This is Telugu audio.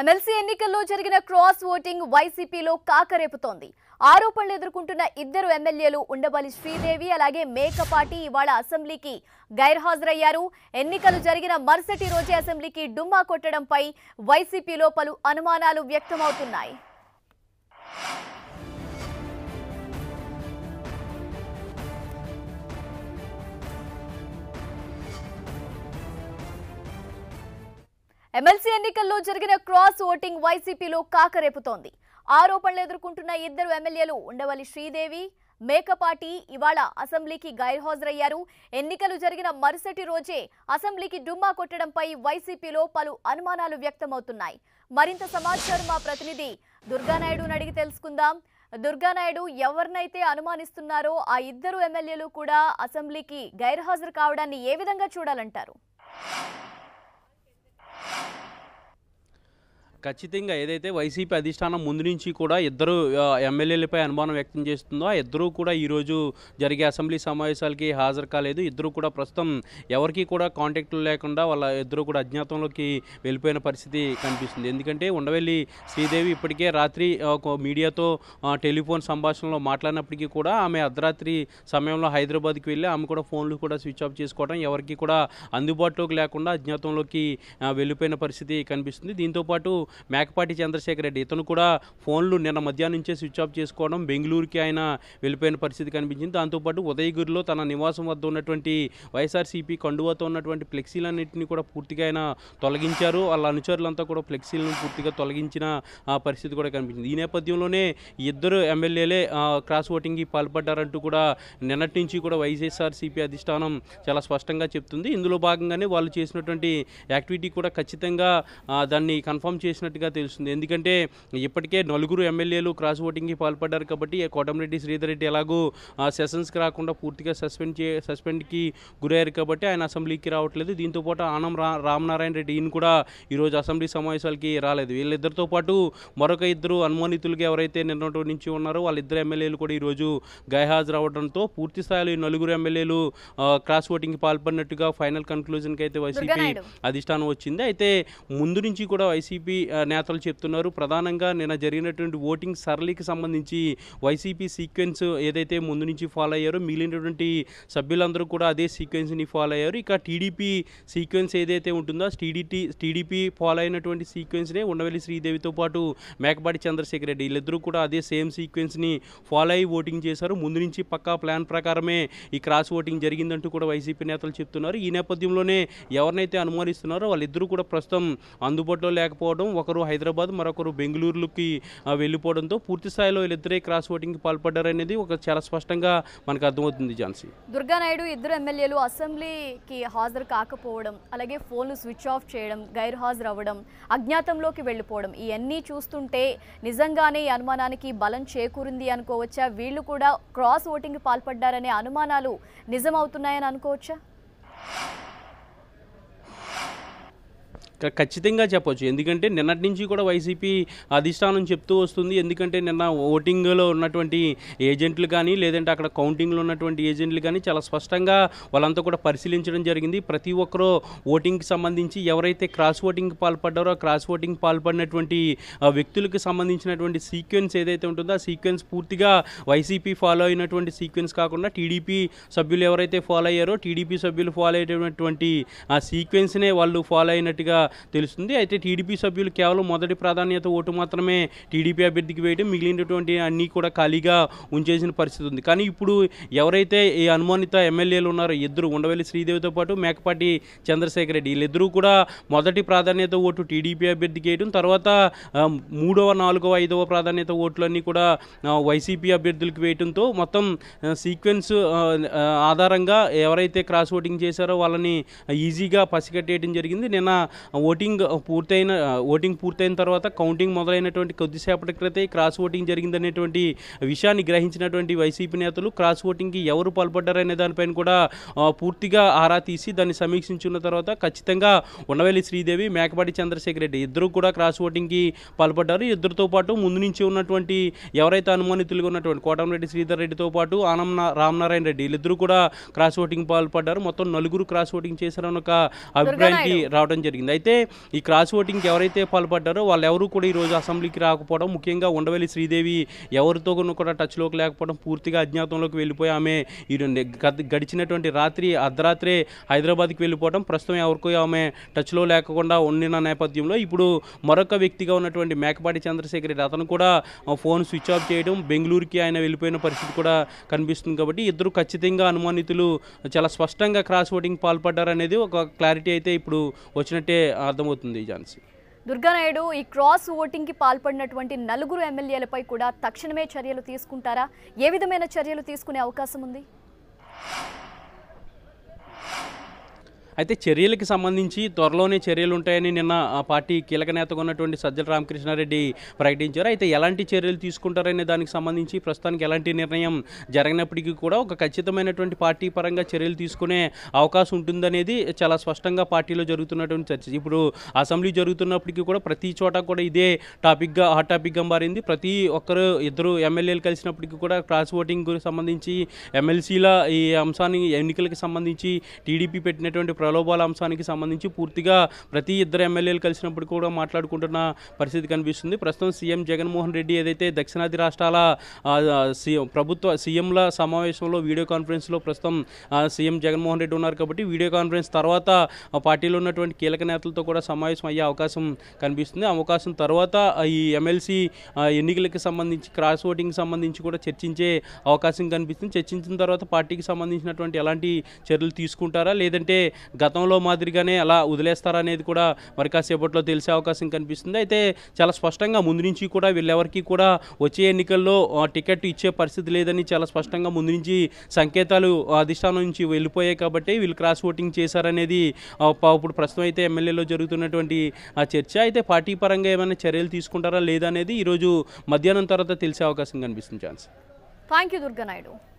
ఎమ్మెల్సీ ఎన్నికల్లో జరిగిన క్రాస్ ఓటింగ్ వైసీపీలో కాకరేపుతోంది ఆరోపణలు ఎదుర్కొంటున్న ఇద్దరు ఎమ్మెల్యేలు ఉండబలి శ్రీదేవి అలాగే మేకపాటి ఇవాళ అసెంబ్లీకి గైర్హాజరయ్యారు ఎన్నికలు జరిగిన మరుసటి రోజే అసెంబ్లీకి డుమ్మా కొట్టడంపై వైసీపీలో పలు అనుమానాలు వ్యక్తమవుతున్నాయి ఎమ్మెల్సీ ఎన్నికల్లో జరిగిన క్రాస్ ఓటింగ్ వైసీపీలో కాకరేపుతోంది ఆరోపణలు ఎదుర్కొంటున్న ఇద్దరు ఎమ్మెల్యేలు ఉండవల్లి శ్రీదేవి మేకపాటి ఇవాళ అసెంబ్లీకి గైర్హాజరయ్యారు ఎన్నికలు జరిగిన మరుసటి రోజే అసెంబ్లీకి డుమ్మా కొట్టడంపై వైసీపీలో పలు అనుమానాలు వ్యక్తమవుతున్నాయి మరింత సమాచారం మా ప్రతినిధి దుర్గానాయుడును అడిగి తెలుసుకుందాం దుర్గానాయుడు ఎవరినైతే అనుమానిస్తున్నారో ఆ ఇద్దరు ఎమ్మెల్యేలు కూడా అసెంబ్లీకి గైర్హాజరు కావడాన్ని ఏ విధంగా చూడాలంటారు you ఖచ్చితంగా ఏదైతే వైసీపీ అధిష్టానం ముందు నుంచి కూడా ఇద్దరు ఎమ్మెల్యేలపై అనుమానం వ్యక్తం చేస్తుందో ఆ ఇద్దరూ కూడా ఈరోజు జరిగే అసెంబ్లీ సమావేశాలకి హాజరు కాలేదు ఇద్దరు కూడా ప్రస్తుతం ఎవరికి కూడా కాంటాక్ట్లు లేకుండా వాళ్ళ ఇద్దరు కూడా అజ్ఞాతంలోకి వెళ్ళిపోయిన పరిస్థితి కనిపిస్తుంది ఎందుకంటే ఉండవెల్లి శ్రీదేవి ఇప్పటికే రాత్రి ఒక మీడియాతో టెలిఫోన్ సంభాషణలో మాట్లాడినప్పటికీ కూడా ఆమె అర్ధరాత్రి సమయంలో హైదరాబాద్కి వెళ్ళి ఆమె కూడా ఫోన్లు కూడా స్విచ్ ఆఫ్ చేసుకోవడం ఎవరికి కూడా అందుబాటులోకి లేకుండా అజ్ఞాతంలోకి వెళ్ళిపోయిన పరిస్థితి కనిపిస్తుంది దీంతోపాటు మేకపాటి చంద్రశేఖర్ రెడ్డి ఇతను కూడా ఫోన్లు నిన్న మధ్యాహ్నం నుంచే స్విచ్ ఆఫ్ చేసుకోవడం బెంగళూరుకి ఆయన వెళ్ళిపోయిన పరిస్థితి కనిపించింది దాంతోపాటు ఉదయగిరిలో తన నివాసం వద్ద ఉన్నటువంటి వైఎస్ఆర్సీపీ కండువాతో ఉన్నటువంటి ఫ్లెక్సీలన్నింటినీ కూడా పూర్తిగా ఆయన తొలగించారు వాళ్ళ అనుచరులంతా కూడా ఫ్లెక్సీలను పూర్తిగా తొలగించిన పరిస్థితి కూడా కనిపించింది ఈ నేపథ్యంలోనే ఇద్దరు ఎమ్మెల్యేలే క్రాస్ ఓటింగ్కి పాల్పడ్డారంటూ కూడా నిన్నటి నుంచి కూడా వైఎస్ఆర్సీపీ అధిష్టానం చాలా స్పష్టంగా చెప్తుంది ఇందులో భాగంగానే వాళ్ళు చేసినటువంటి యాక్టివిటీ కూడా ఖచ్చితంగా దాన్ని కన్ఫర్మ్ చేసిన చేసినట్టుగా తెలుస్తుంది ఎందుకంటే ఇప్పటికే నలుగురు ఎమ్మెల్యేలు క్రాస్ ఓటింగ్కి పాల్పడ్డారు కాబట్టి కోటమిరెడ్డి శ్రీధర్ రెడ్డి ఎలాగూ సెషన్స్కి రాకుండా పూర్తిగా సస్పెండ్ చే సస్పెండ్కి గురయ్యారు కాబట్టి ఆయన అసెంబ్లీకి రావట్లేదు దీంతోపాటు ఆనం రా రామనారాయణ రెడ్డి ఈయన కూడా ఈరోజు అసెంబ్లీ సమావేశాలకి రాలేదు వీళ్ళిద్దరితో పాటు మరొక ఇద్దరు అనుమానితులుగా ఎవరైతే నిన్నటి నుంచి ఉన్నారో వాళ్ళిద్దరు ఎమ్మెల్యేలు కూడా ఈరోజు గైహాజరు అవడంతో పూర్తి స్థాయిలో ఈ నలుగురు ఎమ్మెల్యేలు క్రాస్ ఓటింగ్కి పాల్పడినట్టుగా ఫైనల్ కన్క్లూజన్కి అయితే వైసీపీ అధిష్టానం వచ్చింది అయితే ముందు నుంచి కూడా వైసీపీ నేతలు చెప్తున్నారు ప్రధానంగా నిన్న జరిగినటువంటి ఓటింగ్ సరళికి సంబంధించి వైసీపీ సీక్వెన్స్ ఏదైతే ముందు నుంచి ఫాలో అయ్యారో మిగిలినటువంటి సభ్యులందరూ కూడా అదే సీక్వెన్స్ని ఫాలో అయ్యారు ఇక టీడీపీ సీక్వెన్స్ ఏదైతే ఉంటుందో టీడీటీ టీడీపీ ఫాలో అయినటువంటి సీక్వెన్స్నే ఉండవల్లి శ్రీదేవితో పాటు మేకపాటి చంద్రశేఖర్ రెడ్డి వీళ్ళిద్దరూ కూడా అదే సేమ్ సీక్వెన్స్ని ఫాలో అయ్యి ఓటింగ్ చేశారు ముందు నుంచి పక్కా ప్లాన్ ప్రకారమే ఈ క్రాస్ ఓటింగ్ జరిగిందంటూ కూడా వైసీపీ నేతలు చెప్తున్నారు ఈ నేపథ్యంలోనే ఎవరినైతే అనుమానిస్తున్నారో వాళ్ళిద్దరూ కూడా ప్రస్తుతం అందుబాటులో లేకపోవడం ఒకరు హైదరాబాద్ మరొకరు బెంగళూరులోకి వెళ్ళిపోవడంతో పూర్తి స్థాయిలో వీళ్ళిద్దరే క్రాస్ ఓటింగ్కి అనేది ఒక చాలా స్పష్టంగా మనకు అర్థమవుతుంది ఝాన్సీ దుర్గానాయుడు ఇద్దరు ఎమ్మెల్యేలు అసెంబ్లీకి హాజరు కాకపోవడం అలాగే ఫోన్లు స్విచ్ ఆఫ్ చేయడం గైర్ హాజరు అవ్వడం అజ్ఞాతంలోకి వెళ్ళిపోవడం ఇవన్నీ చూస్తుంటే నిజంగానే అనుమానానికి బలం చేకూరింది అనుకోవచ్చా వీళ్ళు కూడా క్రాస్ ఓటింగ్ పాల్పడ్డారనే అనుమానాలు నిజమవుతున్నాయని అనుకోవచ్చా ఖచ్చితంగా చెప్పొచ్చు ఎందుకంటే నిన్నటి నుంచి కూడా వైసీపీ అధిష్టానం చెప్తూ వస్తుంది ఎందుకంటే నిన్న ఓటింగ్లో ఉన్నటువంటి ఏజెంట్లు కానీ లేదంటే అక్కడ కౌంటింగ్లో ఉన్నటువంటి ఏజెంట్లు కానీ చాలా స్పష్టంగా వాళ్ళంతా కూడా పరిశీలించడం జరిగింది ప్రతి ఒక్కరూ ఓటింగ్కి సంబంధించి ఎవరైతే క్రాస్ ఓటింగ్కి పాల్పడ్డారో క్రాస్ ఓటింగ్ పాల్పడినటువంటి వ్యక్తులకు సంబంధించినటువంటి సీక్వెన్స్ ఏదైతే ఉంటుందో ఆ సీక్వెన్స్ పూర్తిగా వైసీపీ ఫాలో అయినటువంటి సీక్వెన్స్ కాకుండా టీడీపీ సభ్యులు ఎవరైతే ఫాలో అయ్యారో టీడీపీ సభ్యులు ఫాలో అయ్యేటటువంటి ఆ సీక్వెన్స్నే వాళ్ళు ఫాలో అయినట్టుగా తెలుస్తుంది అయితే టీడీపీ సభ్యులు కేవలం మొదటి ప్రాధాన్యత ఓటు మాత్రమే టీడీపీ అభ్యర్థికి వేయడం మిగిలినటువంటి అన్నీ కూడా ఖాళీగా ఉంచేసిన పరిస్థితి ఉంది కానీ ఇప్పుడు ఎవరైతే ఈ అనుమానిత ఎమ్మెల్యేలు ఉన్నారో ఇద్దరు ఉండవల్లి శ్రీదేవితో పాటు మేకపాటి చంద్రశేఖర్ రెడ్డి వీళ్ళిద్దరూ కూడా మొదటి ప్రాధాన్యత ఓటు టీడీపీ అభ్యర్థికి వేయడం తర్వాత మూడవ నాలుగవ ఐదవ ప్రాధాన్యత ఓట్లన్నీ కూడా వైసీపీ అభ్యర్థులకు వేయడంతో మొత్తం సీక్వెన్స్ ఆధారంగా ఎవరైతే క్రాస్ ఓటింగ్ చేశారో వాళ్ళని ఈజీగా పసిగట్టేయడం జరిగింది నిన్న ఓటింగ్ పూర్తయిన ఓటింగ్ పూర్తయిన తర్వాత కౌంటింగ్ మొదలైనటువంటి కొద్దిసేపటి క్రితే క్రాస్ ఓటింగ్ జరిగిందనేటువంటి విషయాన్ని గ్రహించినటువంటి వైసీపీ నేతలు క్రాస్ ఓటింగ్కి ఎవరు పాల్పడ్డారనే దానిపైన కూడా పూర్తిగా ఆరా తీసి దాన్ని సమీక్షించున్న తర్వాత ఖచ్చితంగా ఉండవల్లి శ్రీదేవి మేకపాటి చంద్రశేఖర్ రెడ్డి ఇద్దరు కూడా క్రాస్ ఓటింగ్కి పాల్పడ్డారు ఇద్దరితో పాటు ముందు నుంచి ఉన్నటువంటి ఎవరైతే అనుమానితులుగా ఉన్నటువంటి కోటంరెడ్డి శ్రీధర్ రెడ్డితో పాటు ఆనం రామనారాయణ రెడ్డి వీళ్ళిద్దరూ కూడా క్రాస్ ఓటింగ్ పాల్పడ్డారు మొత్తం నలుగురు క్రాస్ ఓటింగ్ చేశారని ఒక అభిప్రాయానికి రావడం జరిగింది అయితే అయితే ఈ క్రాస్ ఓటింగ్కి ఎవరైతే పాల్పడ్డారో వాళ్ళెవరూ కూడా ఈరోజు అసెంబ్లీకి రాకపోవడం ముఖ్యంగా ఉండవల్లి శ్రీదేవి ఎవరితో కూడా టచ్లోకి లేకపోవడం పూర్తిగా అజ్ఞాతంలోకి వెళ్ళిపోయి ఆమె ఈ గడిచినటువంటి రాత్రి అర్ధరాత్రే హైదరాబాద్కి వెళ్ళిపోవడం ప్రస్తుతం ఎవరికో ఆమె టచ్లో లేకుండా ఉండిన నేపథ్యంలో ఇప్పుడు మరొక వ్యక్తిగా ఉన్నటువంటి మేకపాటి చంద్రశేఖర్ రెడ్డి అతను కూడా ఫోన్ స్విచ్ ఆఫ్ చేయడం బెంగళూరుకి ఆయన వెళ్ళిపోయిన పరిస్థితి కూడా కనిపిస్తుంది కాబట్టి ఇద్దరు ఖచ్చితంగా అనుమానితులు చాలా స్పష్టంగా క్రాస్ ఓటింగ్ పాల్పడ్డారనేది ఒక క్లారిటీ అయితే ఇప్పుడు వచ్చినట్టే అర్థమవుతుంది ఈ ఝాన్సీ దుర్గానాయుడు ఈ క్రాస్ ఓటింగ్ కి పాల్పడినటువంటి నలుగురు ఎమ్మెల్యేలపై కూడా తక్షణమే చర్యలు తీసుకుంటారా ఏ విధమైన చర్యలు తీసుకునే అవకాశం ఉంది అయితే చర్యలకు సంబంధించి త్వరలోనే చర్యలు ఉంటాయని నిన్న ఆ పార్టీ కీలక నేతగా ఉన్నటువంటి సజ్జల రామకృష్ణారెడ్డి ప్రకటించారు అయితే ఎలాంటి చర్యలు తీసుకుంటారనే దానికి సంబంధించి ప్రస్తుతానికి ఎలాంటి నిర్ణయం జరిగినప్పటికీ కూడా ఒక ఖచ్చితమైనటువంటి పార్టీ పరంగా చర్యలు తీసుకునే అవకాశం ఉంటుందనేది చాలా స్పష్టంగా పార్టీలో జరుగుతున్నటువంటి చర్చ ఇప్పుడు అసెంబ్లీ జరుగుతున్నప్పటికీ కూడా ప్రతి చోట కూడా ఇదే టాపిక్గా హాట్ టాపిక్గా మారింది ప్రతి ఒక్కరు ఇద్దరు ఎమ్మెల్యేలు కలిసినప్పటికీ కూడా క్రాస్ ఓటింగ్ సంబంధించి ఎమ్మెల్సీల ఈ అంశాన్ని ఎన్నికలకు సంబంధించి టీడీపీ పెట్టినటువంటి ప్రలోభాల అంశానికి సంబంధించి పూర్తిగా ప్రతి ఇద్దరు ఎమ్మెల్యేలు కలిసినప్పుడు కూడా మాట్లాడుకుంటున్న పరిస్థితి కనిపిస్తుంది ప్రస్తుతం సీఎం జగన్మోహన్ రెడ్డి ఏదైతే దక్షిణాది రాష్ట్రాల ప్రభుత్వ సీఎంల సమావేశంలో వీడియో కాన్ఫరెన్స్లో ప్రస్తుతం సీఎం జగన్మోహన్ రెడ్డి ఉన్నారు కాబట్టి వీడియో కాన్ఫరెన్స్ తర్వాత పార్టీలో ఉన్నటువంటి కీలక నేతలతో కూడా సమావేశం అయ్యే అవకాశం కనిపిస్తుంది అవకాశం తర్వాత ఈ ఎమ్మెల్సీ ఎన్నికలకు సంబంధించి క్రాస్ ఓటింగ్కి సంబంధించి కూడా చర్చించే అవకాశం కనిపిస్తుంది చర్చించిన తర్వాత పార్టీకి సంబంధించినటువంటి ఎలాంటి చర్యలు తీసుకుంటారా లేదంటే గతంలో మాదిరిగానే అలా వదిలేస్తారనేది కూడా మరి కాసేపట్లో తెలిసే అవకాశం కనిపిస్తుంది అయితే చాలా స్పష్టంగా ముందు నుంచి కూడా వీళ్ళెవరికి కూడా వచ్చే ఎన్నికల్లో టికెట్ ఇచ్చే పరిస్థితి లేదని చాలా స్పష్టంగా ముందు నుంచి సంకేతాలు అధిష్టానం నుంచి వెళ్ళిపోయాయి కాబట్టి వీళ్ళు క్రాస్ ఓటింగ్ చేశారనేది ఇప్పుడు ప్రస్తుతం అయితే ఎమ్మెల్యేలో జరుగుతున్నటువంటి చర్చ అయితే పార్టీ పరంగా ఏమైనా చర్యలు తీసుకుంటారా లేదనేది ఈరోజు మధ్యాహ్నం తర్వాత తెలిసే అవకాశం కనిపిస్తుంది ఛాన్స్ థ్యాంక్ యూ దుర్గనాయుడు